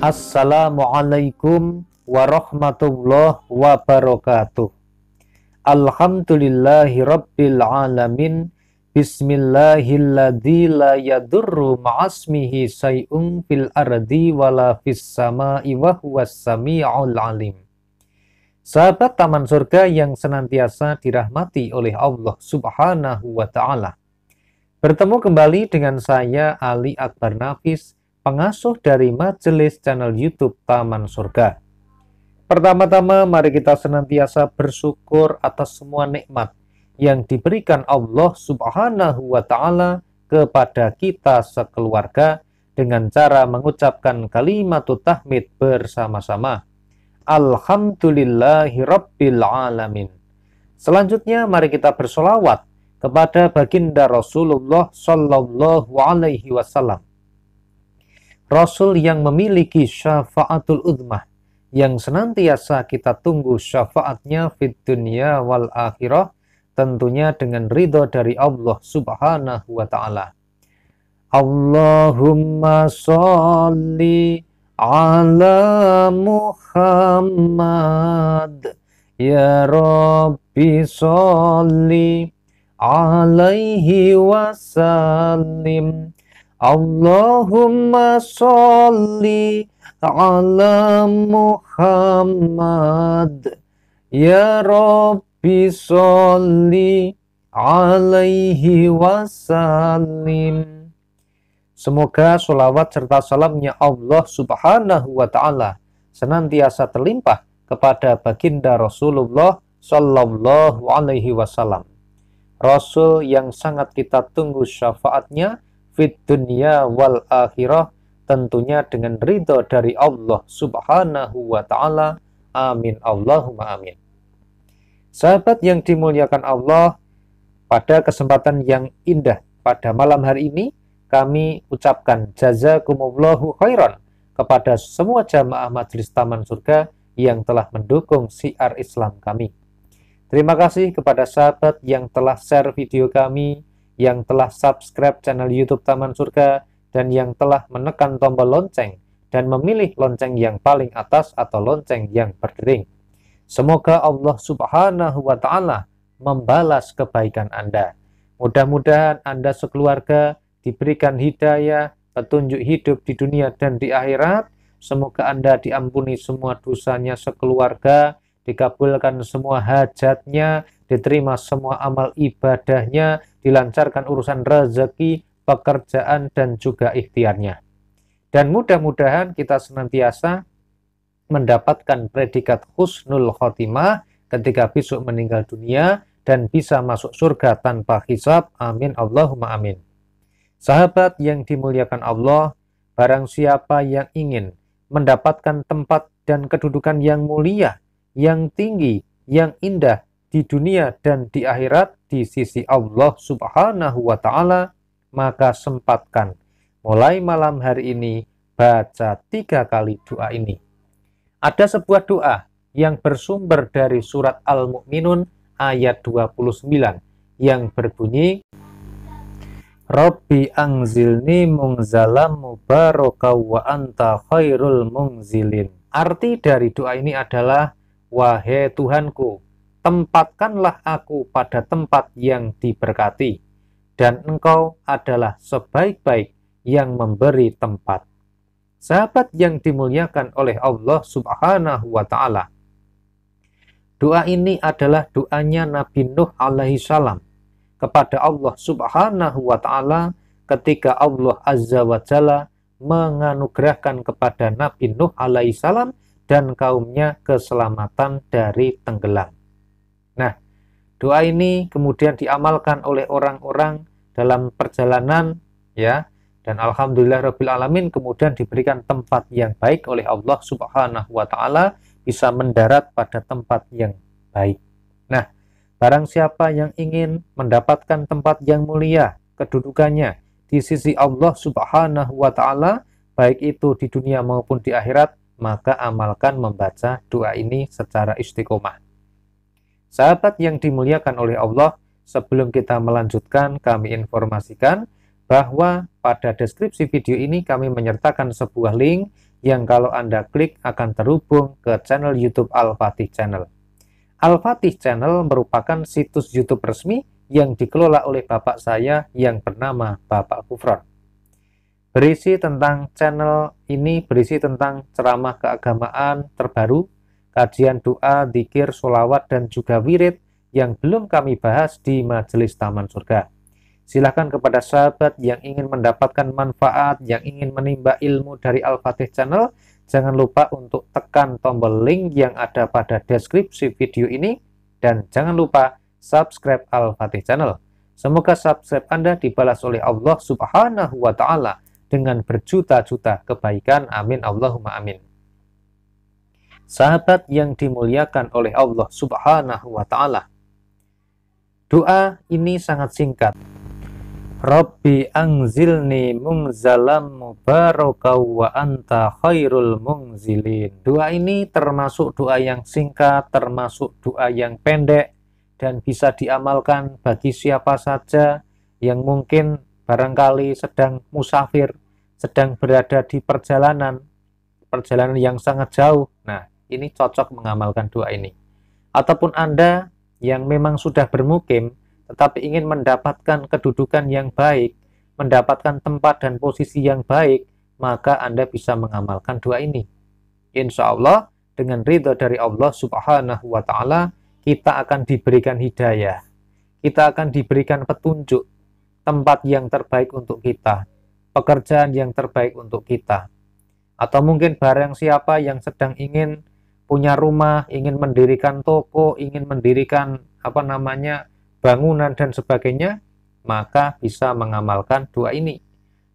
Assalamualaikum warahmatullahi wabarakatuh. Alhamdulillahi rabbil alamin. Bismillahilladzi la yadurru ma'asmihi say'un fil ardi wala fis sama'i wa huwas sami'ul alim. Sahabat taman surga yang senantiasa dirahmati oleh Allah Subhanahu wa taala. Bertemu kembali dengan saya Ali Akbar Nafis pengasuh dari majelis channel YouTube Taman Surga. Pertama-tama, mari kita senantiasa bersyukur atas semua nikmat yang diberikan Allah Subhanahu wa Ta'ala kepada kita sekeluarga dengan cara mengucapkan kalimat tahmid bersama-sama. Alhamdulillahirrabbilalamin. Selanjutnya mari kita bersolawat kepada baginda Rasulullah Sallallahu alaihi wasallam Rasul yang memiliki syafaatul udmah yang senantiasa kita tunggu syafaatnya fit dunia wal akhirah tentunya dengan ridho dari Allah subhanahu wa ta'ala Allahumma salli ala Muhammad Ya Rabbi salli alaihi wasallim Allahumma sholli ala Muhammad Ya Rabbi sholli alaihi wasallim Semoga sholawat serta salamnya Allah subhanahu wa ta'ala senantiasa terlimpah kepada baginda Rasulullah sallallahu alaihi wasallam. Rasul yang sangat kita tunggu syafaatnya, fit dunia wal akhirah tentunya dengan ridho dari Allah subhanahu wa ta'ala amin Allahumma amin sahabat yang dimuliakan Allah pada kesempatan yang indah pada malam hari ini kami ucapkan jazakumullahu khairan kepada semua jamaah Majelis Taman Surga yang telah mendukung siar Islam kami. Terima kasih kepada sahabat yang telah share video kami, yang telah subscribe channel YouTube Taman Surga dan yang telah menekan tombol lonceng dan memilih lonceng yang paling atas atau lonceng yang berdering. Semoga Allah Subhanahu wa taala membalas kebaikan Anda. Mudah-mudahan Anda sekeluarga diberikan hidayah, petunjuk hidup di dunia dan di akhirat. Semoga Anda diampuni semua dosanya sekeluarga, dikabulkan semua hajatnya, diterima semua amal ibadahnya, dilancarkan urusan rezeki, pekerjaan, dan juga ikhtiarnya. Dan mudah-mudahan kita senantiasa mendapatkan predikat khusnul khotimah ketika besok meninggal dunia dan bisa masuk surga tanpa hisab. Amin. Allahumma amin. Sahabat yang dimuliakan Allah, barang siapa yang ingin mendapatkan tempat dan kedudukan yang mulia, yang tinggi, yang indah, di dunia dan di akhirat di sisi Allah Subhanahu wa taala, maka sempatkan mulai malam hari ini baca tiga kali doa ini. Ada sebuah doa yang bersumber dari surat Al-Mu'minun ayat 29 yang berbunyi Rabbi angzilni mungzalam mubarakaw wa anta khairul mungzilin. Arti dari doa ini adalah Wahai Tuhanku, tempatkanlah aku pada tempat yang diberkati, dan engkau adalah sebaik-baik yang memberi tempat. Sahabat yang dimuliakan oleh Allah Subhanahu wa Ta'ala, doa ini adalah doanya Nabi Nuh alaihi salam kepada Allah Subhanahu wa Ta'ala ketika Allah Azza wa Jalla menganugerahkan kepada Nabi Nuh alaihi salam dan kaumnya keselamatan dari tenggelam. Doa ini kemudian diamalkan oleh orang-orang dalam perjalanan ya dan alhamdulillah rabbil alamin kemudian diberikan tempat yang baik oleh Allah Subhanahu wa taala bisa mendarat pada tempat yang baik. Nah, barang siapa yang ingin mendapatkan tempat yang mulia kedudukannya di sisi Allah Subhanahu wa taala baik itu di dunia maupun di akhirat maka amalkan membaca doa ini secara istiqomah. Sahabat yang dimuliakan oleh Allah, sebelum kita melanjutkan, kami informasikan bahwa pada deskripsi video ini kami menyertakan sebuah link yang kalau Anda klik akan terhubung ke channel YouTube Al-Fatih Channel. Al-Fatih Channel merupakan situs YouTube resmi yang dikelola oleh bapak saya yang bernama Bapak Kufron. Berisi tentang channel ini berisi tentang ceramah keagamaan terbaru kajian doa, dikir, solawat, dan juga wirid yang belum kami bahas di Majelis Taman Surga. Silahkan kepada sahabat yang ingin mendapatkan manfaat, yang ingin menimba ilmu dari Al-Fatih Channel, jangan lupa untuk tekan tombol link yang ada pada deskripsi video ini, dan jangan lupa subscribe Al-Fatih Channel. Semoga subscribe Anda dibalas oleh Allah Subhanahu wa Ta'ala dengan berjuta-juta kebaikan. Amin. Allahumma amin sahabat yang dimuliakan oleh Allah Subhanahu wa taala. Doa ini sangat singkat. Rabbi angzilni mungzalam mubarakau wa anta khairul mungzilin. Doa ini termasuk doa yang singkat, termasuk doa yang pendek dan bisa diamalkan bagi siapa saja yang mungkin barangkali sedang musafir, sedang berada di perjalanan, perjalanan yang sangat jauh. Nah, ini cocok mengamalkan doa ini. Ataupun Anda yang memang sudah bermukim, tetapi ingin mendapatkan kedudukan yang baik, mendapatkan tempat dan posisi yang baik, maka Anda bisa mengamalkan doa ini. Insya Allah, dengan ridho dari Allah Subhanahu wa Ta'ala, kita akan diberikan hidayah, kita akan diberikan petunjuk, tempat yang terbaik untuk kita, pekerjaan yang terbaik untuk kita, atau mungkin barang siapa yang sedang ingin punya rumah, ingin mendirikan toko, ingin mendirikan apa namanya bangunan dan sebagainya, maka bisa mengamalkan doa ini.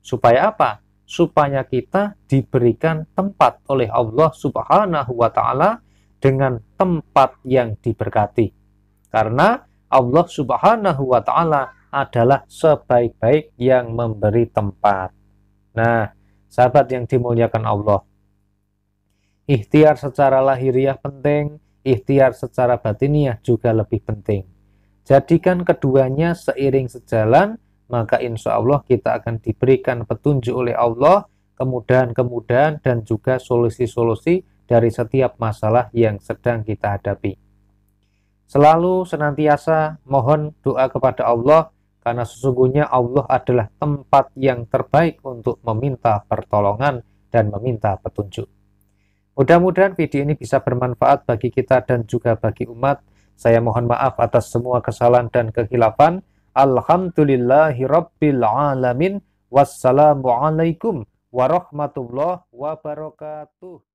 Supaya apa? Supaya kita diberikan tempat oleh Allah Subhanahu wa taala dengan tempat yang diberkati. Karena Allah Subhanahu wa taala adalah sebaik-baik yang memberi tempat. Nah, sahabat yang dimuliakan Allah, Ikhtiar secara lahiriah penting, ikhtiar secara batiniah juga lebih penting. Jadikan keduanya seiring sejalan, maka insya Allah kita akan diberikan petunjuk oleh Allah, kemudahan-kemudahan dan juga solusi-solusi dari setiap masalah yang sedang kita hadapi. Selalu senantiasa mohon doa kepada Allah, karena sesungguhnya Allah adalah tempat yang terbaik untuk meminta pertolongan dan meminta petunjuk. Mudah-mudahan video ini bisa bermanfaat bagi kita dan juga bagi umat. Saya mohon maaf atas semua kesalahan dan kekhilafan. Alhamdulillahirabbil alamin. Wassalamualaikum warahmatullahi wabarakatuh.